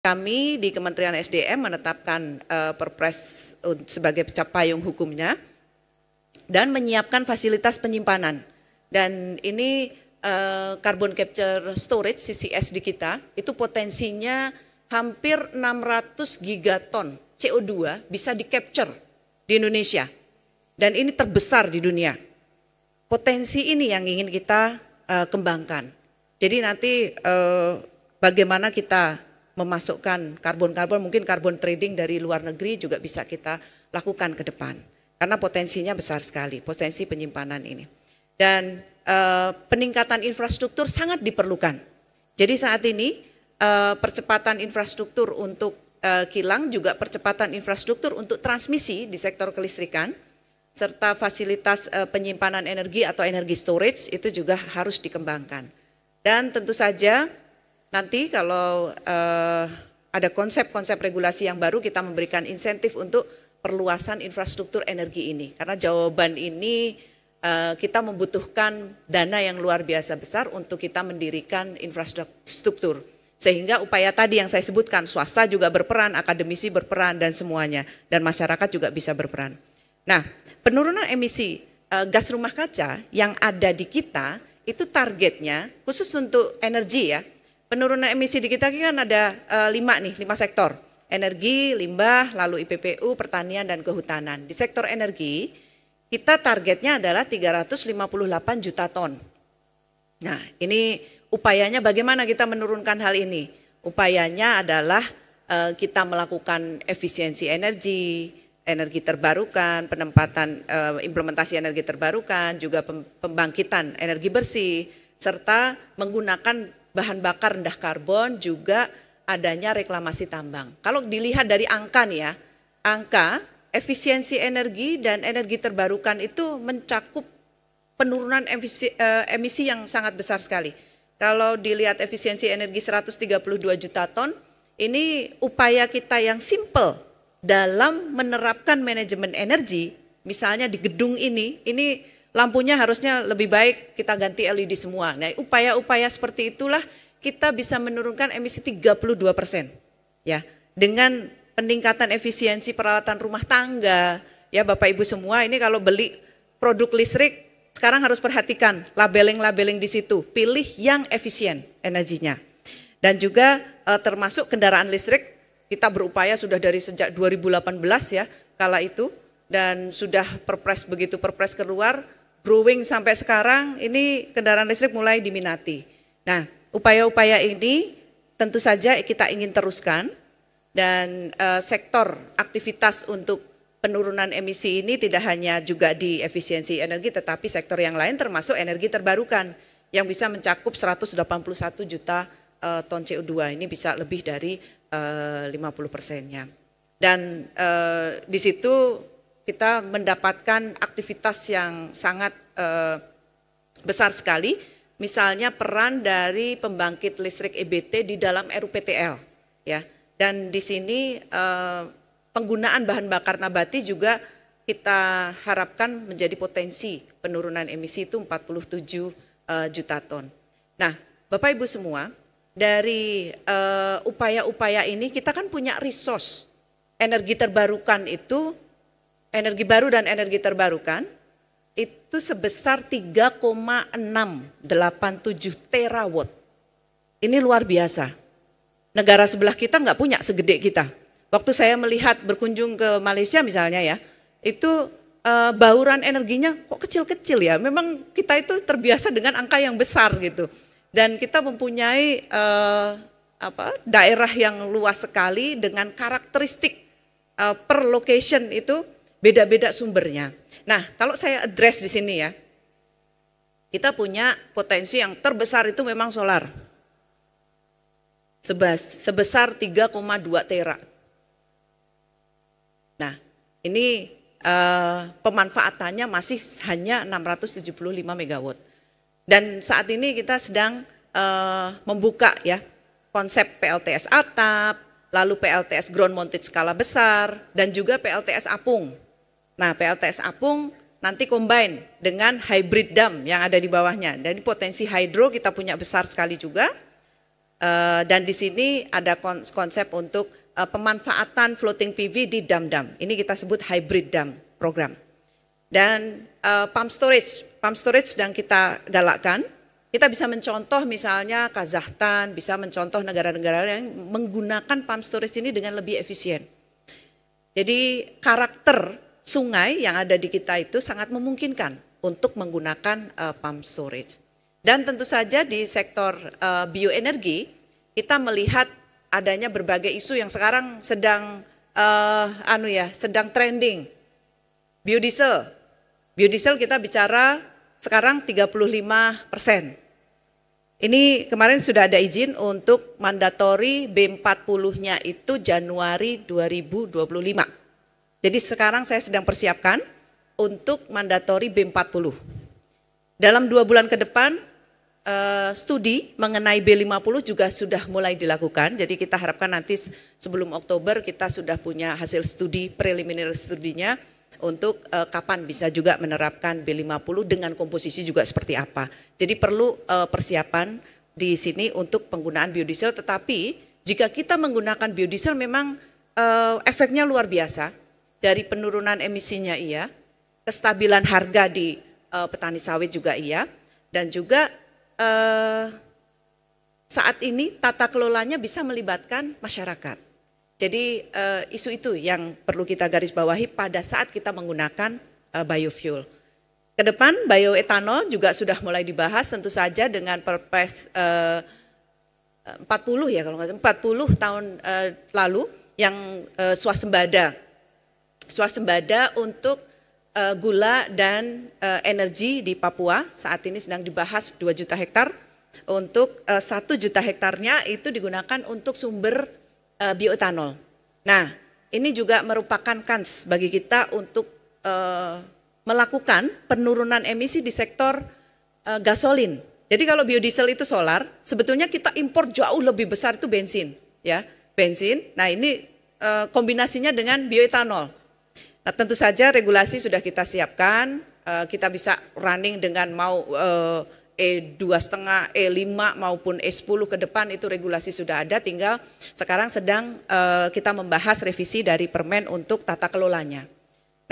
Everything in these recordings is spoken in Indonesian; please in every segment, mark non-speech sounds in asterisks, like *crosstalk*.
Kami di Kementerian SDM menetapkan uh, Perpres sebagai capaian hukumnya dan menyiapkan fasilitas penyimpanan. Dan ini uh, carbon capture storage CCS di kita itu potensinya hampir 600 gigaton CO2 bisa di capture di Indonesia. Dan ini terbesar di dunia. Potensi ini yang ingin kita uh, kembangkan. Jadi nanti uh, bagaimana kita memasukkan karbon-karbon, mungkin karbon trading dari luar negeri juga bisa kita lakukan ke depan. Karena potensinya besar sekali, potensi penyimpanan ini. Dan e, peningkatan infrastruktur sangat diperlukan. Jadi saat ini e, percepatan infrastruktur untuk e, kilang juga percepatan infrastruktur untuk transmisi di sektor kelistrikan, serta fasilitas e, penyimpanan energi atau energi storage itu juga harus dikembangkan. Dan tentu saja Nanti kalau uh, ada konsep-konsep regulasi yang baru kita memberikan insentif untuk perluasan infrastruktur energi ini. Karena jawaban ini uh, kita membutuhkan dana yang luar biasa besar untuk kita mendirikan infrastruktur. Sehingga upaya tadi yang saya sebutkan, swasta juga berperan, akademisi berperan dan semuanya. Dan masyarakat juga bisa berperan. Nah, penurunan emisi uh, gas rumah kaca yang ada di kita itu targetnya khusus untuk energi ya penurunan emisi di kita kan ada e, lima nih, lima sektor. Energi, limbah, lalu IPPU, pertanian, dan kehutanan. Di sektor energi, kita targetnya adalah 358 juta ton. Nah, ini upayanya bagaimana kita menurunkan hal ini? Upayanya adalah e, kita melakukan efisiensi energi, energi terbarukan, penempatan e, implementasi energi terbarukan, juga pembangkitan energi bersih, serta menggunakan bahan bakar rendah karbon juga adanya reklamasi tambang. Kalau dilihat dari angka nih ya, angka efisiensi energi dan energi terbarukan itu mencakup penurunan emisi, eh, emisi yang sangat besar sekali. Kalau dilihat efisiensi energi 132 juta ton, ini upaya kita yang simple dalam menerapkan manajemen energi, misalnya di gedung ini, ini lampunya harusnya lebih baik kita ganti LED semua. Nah, upaya-upaya seperti itulah kita bisa menurunkan emisi 32 persen. Ya, dengan peningkatan efisiensi peralatan rumah tangga, ya Bapak Ibu semua ini kalau beli produk listrik sekarang harus perhatikan labeling-labeling di situ, pilih yang efisien energinya. Dan juga eh, termasuk kendaraan listrik, kita berupaya sudah dari sejak 2018 ya kala itu, dan sudah perpres begitu perpres keluar, brewing sampai sekarang ini kendaraan listrik mulai diminati. Nah, upaya-upaya ini tentu saja kita ingin teruskan dan uh, sektor aktivitas untuk penurunan emisi ini tidak hanya juga di efisiensi energi tetapi sektor yang lain termasuk energi terbarukan yang bisa mencakup 181 juta uh, ton CO2 ini bisa lebih dari eh, uh, 50 persennya. Dan uh, di situ kita mendapatkan aktivitas yang sangat eh, besar sekali, misalnya peran dari pembangkit listrik EBT di dalam RUPTL, ya. Dan di sini eh, penggunaan bahan bakar nabati juga kita harapkan menjadi potensi penurunan emisi itu 47 eh, juta ton. Nah, Bapak Ibu semua, dari eh, upaya-upaya ini kita kan punya resource energi terbarukan itu energi baru dan energi terbarukan itu sebesar 3,687 terawatt. Ini luar biasa. Negara sebelah kita nggak punya segede kita. Waktu saya melihat berkunjung ke Malaysia misalnya ya, itu uh, bauran energinya kok kecil-kecil ya. Memang kita itu terbiasa dengan angka yang besar gitu. Dan kita mempunyai uh, apa daerah yang luas sekali dengan karakteristik uh, per location itu Beda-beda sumbernya. Nah, kalau saya address di sini ya, kita punya potensi yang terbesar itu memang solar. Sebas, sebesar 3,2 tera. Nah, ini uh, pemanfaatannya masih hanya 675 megawatt. Dan saat ini kita sedang uh, membuka ya konsep PLTS atap, lalu PLTS ground mounted skala besar, dan juga PLTS apung. Nah PLTS Apung nanti combine dengan hybrid dam yang ada di bawahnya. Jadi potensi hydro kita punya besar sekali juga. Eh, dan di sini ada konsep untuk eh, pemanfaatan floating PV di dam-dam. Ini kita sebut hybrid dam program. Dan eh, pump storage, pump storage sedang kita galakkan. Kita bisa mencontoh misalnya Kazakhstan, bisa mencontoh negara-negara yang menggunakan pump storage ini dengan lebih efisien. Jadi karakter sungai yang ada di kita itu sangat memungkinkan untuk menggunakan uh, pump storage. Dan tentu saja di sektor uh, bioenergi kita melihat adanya berbagai isu yang sekarang sedang uh, anu ya, sedang trending. Biodiesel. Biodiesel kita bicara sekarang 35 persen. Ini kemarin sudah ada izin untuk mandatori B40-nya itu Januari 2025. Jadi sekarang saya sedang persiapkan untuk mandatori B40. Dalam dua bulan ke depan, eh, studi mengenai B50 juga sudah mulai dilakukan. Jadi kita harapkan nanti sebelum Oktober kita sudah punya hasil studi, preliminary studinya untuk eh, kapan bisa juga menerapkan B50 dengan komposisi juga seperti apa. Jadi perlu eh, persiapan di sini untuk penggunaan biodiesel tetapi jika kita menggunakan biodiesel memang efeknya luar biasa dari penurunan emisinya iya, kestabilan harga di uh, petani sawit juga iya, dan juga uh, saat ini tata kelolanya bisa melibatkan masyarakat. Jadi uh, isu itu yang perlu kita garis bawahi pada saat kita menggunakan uh, biofuel. Kedepan bioetanol juga sudah mulai dibahas tentu saja dengan Perpres eh, 40 ya kalau nggak salah 40 tahun lalu yang swasembada swasembada untuk uh, gula dan uh, energi di Papua saat ini sedang dibahas 2 juta hektar. Untuk uh, eh, 1 juta hektarnya itu digunakan untuk sumber uh, bioetanol. Nah, ini juga merupakan kans bagi kita untuk uh, melakukan penurunan emisi di sektor uh, gasolin. Jadi kalau biodiesel itu solar, sebetulnya kita impor jauh lebih besar itu bensin, ya bensin. Nah ini kombinasinya dengan bioetanol. Nah, tentu saja regulasi sudah kita siapkan, eh, kita bisa running dengan mau eh, e 25 E5 maupun E10 ke depan itu regulasi sudah ada, tinggal sekarang sedang eh, kita membahas revisi dari permen untuk tata kelolanya.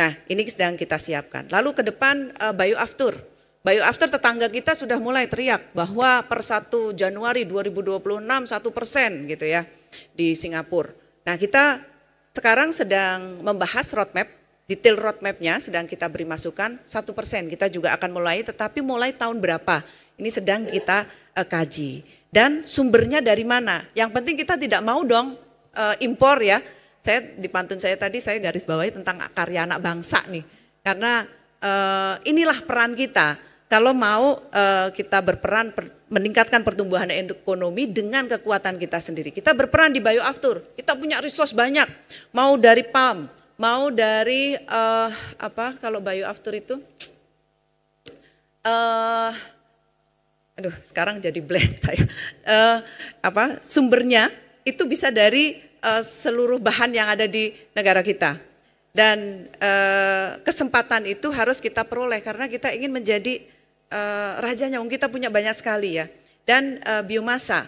Nah, ini sedang kita siapkan. Lalu ke depan bioaftur. Bioaftur tetangga kita sudah mulai teriak bahwa per 1 Januari 2026 1 persen gitu ya di Singapura. Nah kita sekarang sedang membahas roadmap detail roadmapnya sedang kita beri masukan satu persen kita juga akan mulai tetapi mulai tahun berapa ini sedang kita uh, kaji dan sumbernya dari mana yang penting kita tidak mau dong uh, impor ya saya di pantun saya tadi saya garis bawahi tentang karya anak bangsa nih karena uh, inilah peran kita kalau mau uh, kita berperan per, meningkatkan pertumbuhan ekonomi dengan kekuatan kita sendiri. Kita berperan di bioaftur, kita punya resource banyak, mau dari palm, mau dari uh, apa kalau Bayu After itu uh, aduh sekarang jadi blank *laughs* saya uh, apa sumbernya itu bisa dari uh, seluruh bahan yang ada di negara kita dan uh, kesempatan itu harus kita peroleh karena kita ingin menjadi uh, rajanya kita punya banyak sekali ya dan uh, biomasa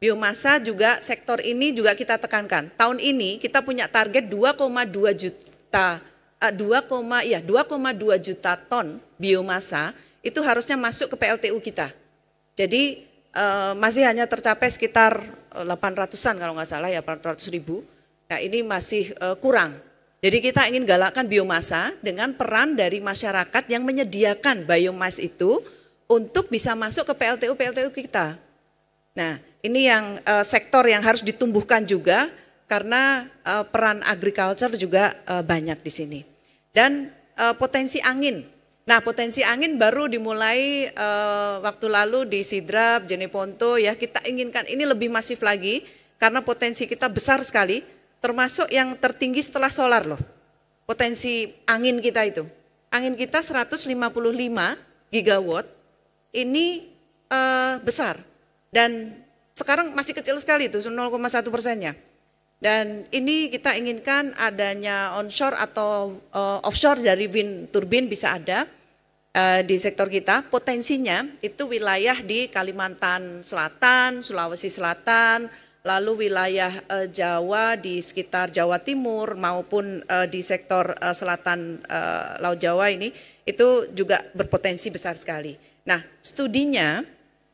Biomasa juga sektor ini juga kita tekankan. Tahun ini kita punya target 2,2 juta 2, ya 2,2 juta ton biomasa itu harusnya masuk ke PLTU kita. Jadi eh, masih hanya tercapai sekitar 800-an eh, kalau nggak salah ya 800 ribu. Nah ini masih eh, kurang. Jadi kita ingin galakkan biomasa dengan peran dari masyarakat yang menyediakan biomas itu untuk bisa masuk ke PLTU PLTU kita. Nah, ini yang uh, sektor yang harus ditumbuhkan juga karena uh, peran agriculture juga uh, banyak di sini. Dan uh, potensi angin. Nah, potensi angin baru dimulai uh, waktu lalu di Sidrap, Jeneponto ya, kita inginkan ini lebih masif lagi karena potensi kita besar sekali, termasuk yang tertinggi setelah solar loh. Potensi angin kita itu. Angin kita 155 gigawatt ini uh, besar dan sekarang masih kecil sekali itu 0,1 persennya. Dan ini kita inginkan adanya onshore atau uh, offshore dari wind turbin bisa ada uh, di sektor kita. Potensinya itu wilayah di Kalimantan Selatan, Sulawesi Selatan, lalu wilayah uh, Jawa di sekitar Jawa Timur maupun uh, di sektor uh, selatan uh, Laut Jawa ini itu juga berpotensi besar sekali. Nah, studinya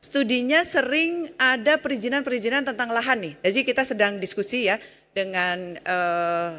studinya sering ada perizinan-perizinan tentang lahan nih. Jadi kita sedang diskusi ya dengan eh,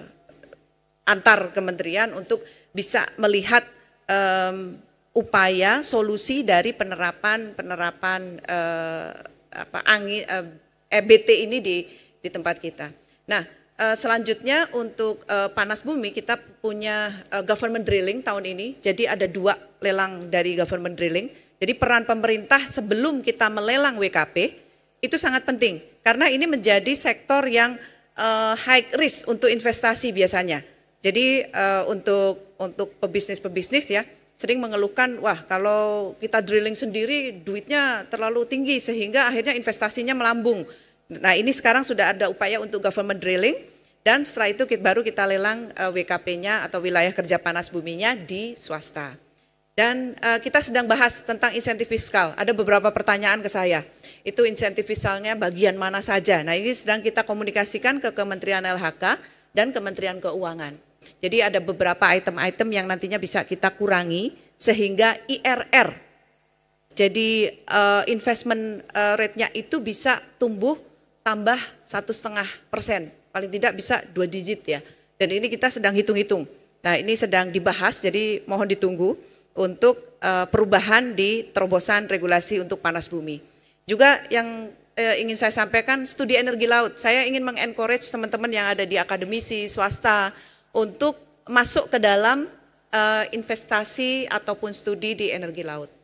antar kementerian untuk bisa melihat eh, upaya solusi dari penerapan penerapan eh, apa angin eh, EBT ini di di tempat kita. Nah, eh, selanjutnya untuk eh, panas bumi kita punya eh, government drilling tahun ini. Jadi ada dua lelang dari government drilling jadi peran pemerintah sebelum kita melelang WKP itu sangat penting karena ini menjadi sektor yang uh, high risk untuk investasi biasanya. Jadi uh, untuk untuk pebisnis-pebisnis ya sering mengeluhkan wah kalau kita drilling sendiri duitnya terlalu tinggi sehingga akhirnya investasinya melambung. Nah ini sekarang sudah ada upaya untuk government drilling dan setelah itu baru kita lelang eh, WKP-nya atau wilayah kerja panas buminya di swasta. Dan uh, kita sedang bahas tentang insentif fiskal. Ada beberapa pertanyaan ke saya. Itu insentif fiskalnya bagian mana saja? Nah, ini sedang kita komunikasikan ke Kementerian LHK dan Kementerian Keuangan. Jadi ada beberapa item-item yang nantinya bisa kita kurangi sehingga IRR. Jadi uh, investment uh, rate-nya itu bisa tumbuh tambah satu setengah persen, paling tidak bisa dua digit ya. Dan ini kita sedang hitung-hitung. Nah ini sedang dibahas, jadi mohon ditunggu untuk uh, perubahan di terobosan regulasi untuk panas bumi. Juga yang uh, ingin saya sampaikan studi energi laut. Saya ingin mengencourage teman-teman yang ada di akademisi swasta untuk masuk ke dalam uh, investasi ataupun studi di energi laut.